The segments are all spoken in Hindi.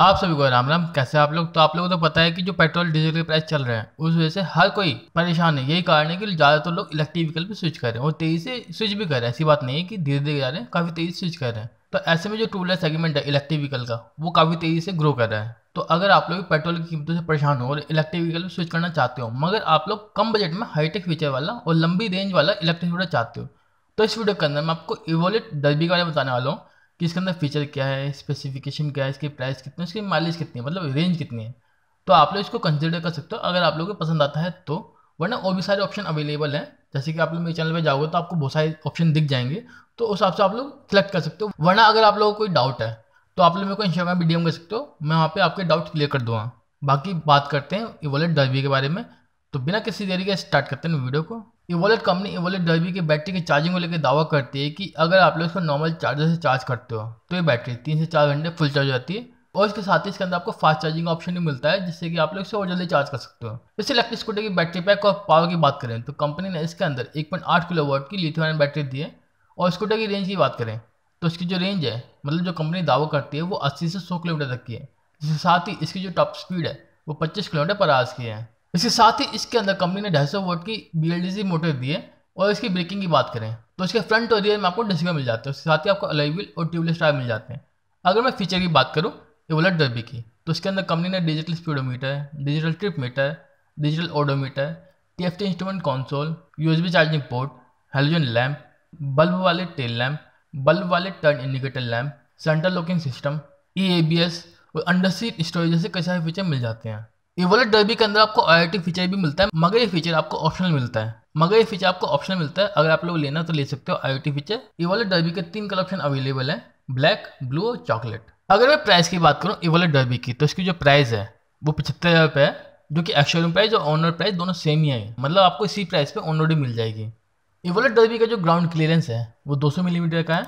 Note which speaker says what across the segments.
Speaker 1: आप सभी को राम राम कैसे आप लोग तो आप लोगों को तो पता है कि जो पेट्रोल डीजल के प्राइस चल रहे हैं उस वजह से हर कोई परेशान है यही कारण है कि ज़्यादातर तो लोग इलेक्ट्रिक व्हीकल पे स्विच कर रहे हैं और तेज़ी से स्विच भी कर रहे हैं ऐसी बात नहीं है कि धीरे धीरे जा रहे हैं काफ़ी तेज़ी स्विच कर रहे हैं तो ऐसे में जो टू व्हीलर सेगमेंट है इलेक्ट्रिक व्हीकल का वो काफ़ी तेज़ी से ग्रो कर रहा है तो अगर आप लोग पेट्रोल की कीमतों से परेशान हो और इलेक्ट्रिक व्हीकल में स्विच करना चाहते हो मगर आप लोग कम बजट में हाईटेक फीचर वाला और लंबी रेंज वाला इलेक्ट्रिक स्कूटर चाहते हो तो इस वीडियो के अंदर मैं आपको इवोलेट डरबी के बारे में बताने वाला हूँ कि इसके अंदर फीचर क्या है स्पेसिफिकेशन क्या है इसकी प्राइस कितनी है माइलेज कितनी है मतलब रेंज कितनी है तो आप लोग इसको कंसिडर कर सकते हो अगर आप लोगों को पसंद आता है तो वरना और भी सारे ऑप्शन अवेलेबल हैं जैसे कि आप लोग मेरे चैनल पर जाओगे तो आपको बहुत सारे ऑप्शन दिख जाएंगे तो उस हिसाब से आप लोग सेलेक्ट कर सकते हो वरना अगर आप लोगों को कोई डाउट है तो आप लोग मेरे को इंस्टाग्राम पर डी कर सकते हो मैं वहाँ पर आपके डाउट क्लियर कर दूँगा बाकी बात करते हैं ये वॉलेट डरबी के बारे में तो बिना किसी देरी के स्टार्ट करते हैं वीडियो को इवोलेट कंपनी इवोलेट डर्बी के बैटरी के चार्जिंग को लेकर दावा करती है कि अगर आप लोग इसको नॉर्मल चार्जर से चार्ज करते हो तो ये बैटरी तीन से चार घंटे फुल चार्ज हो जाती है और इसके साथ ही इसके अंदर आपको फास्ट चार्जिंग ऑप्शन भी मिलता है जिससे कि आप लोग इसे और जल्दी चार्ज कर सकते हो इस इलेक्ट्रिक स्कूटर की बैटरी पैक और पावर की बात करें तो कंपनी ने इसके अंदर एक पॉइंट आठ किलो वोट की लिथियम बैटरी दी है और स्कूटर की रेंज की बात करें तो इसकी जो रेंज है मतलब जो कंपनी दावा करती है वो अस्सी से सौ किलोमीटर तक की है जिसके साथ ही इसकी जो टॉप स्पीड है वो पच्चीस किलोमीटर पर आज की है इसके साथ ही इसके अंदर कंपनी ने ढाई सौ वोट की बी मोटर दी है और इसकी ब्रेकिंग की बात करें तो इसके फ्रंट और रियर में आपको डिस्को मिल जाते हैं उसके साथ ही आपको अलाइविल और ट्यूबलेस टायर मिल जाते हैं अगर मैं फीचर की बात करूँ एवलेट डर्बी की तो इसके अंदर कंपनी ने digital speedometer digital trip meter digital odometer T F T instrument console USB charging port halogen lamp bulb वाले टेल लैम्प बल्ब वाले turn indicator lamp centre locking system E A B S और अंडर सीट स्टोरेज जैसे कई सारे फीचर मिल जाते हैं ये वाले डर्बी के अंदर आपको आई फीचर भी मिलता है मगर ये फीचर आपको ऑप्शनल मिलता है मगर ये फीचर आपको ऑप्शनल मिलता है अगर आप लोग लेना तो ले सकते हो आई फीचर ये वाले डर्बी के तीन कलर ऑप्शन अवेलेबल है ब्लैक ब्लू और चॉकलेट अगर मैं प्राइस की बात करूँ ये वाले डर्बी की तो इसकी जो प्राइस है वो पचहत्तर हज़ार रुपये है जो कि एक्शोरूम प्राइस और ऑनर प्राइस दोनों सेम ही है मतलब आपको इसी प्राइस पर ऑन रोड मिल जाएगी ये वाले डर्बी का जो ग्राउंड क्लियरेंस है वो सौ मिलीमीटर का है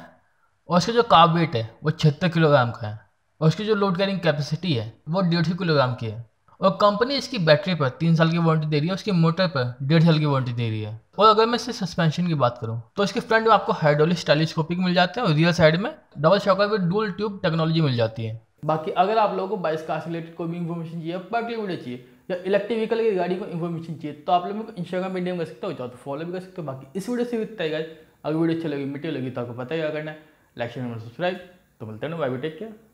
Speaker 1: और इसका जो काब वेट है वो छिहत्तर किलोग्राम का है और इसकी जो लोड कैरिंग कैपेसिटी है वो डेढ़ किलोग्राम की है और कंपनी इसकी बैटरी पर तीन साल की वारंटी दे रही है उसकी मोटर पर डेढ़ साल की वारंटी दे रही है और अगर मैं इसे सस्पेंशन की बात करूं तो इसके फ्रंट में आपको हाइड्रोलिक टेलीस्कोपिक मिल जाते हैं और रियर साइड में डबल शॉकर पर डुअल ट्यूब टेक्नोलॉजी मिल जाती है बाकी अगर आप लोगों को बाइस कार से रिलेटेड कोई भी इन्फॉर्मेशन चाहिए पर्टिकुलर वीडियो चाहिए या इलेक्ट्रिक व्हीकल की गाड़ी को इन्फॉर्मेशन चाहिए तो आप लोग मेरे को इंस्टाग्राम पे डीएम कर सकते हो चाहो तो फॉलो भी कर सकते हो बाकी इस वीडियो से भी बताएगा अगर वीडियो अच्छी लगी मीटिंग लगी तो आपको पता ही क्या करना है लाइक शेयर सब्सक्राइब तो मिलते हैं ना बाय टेक केयर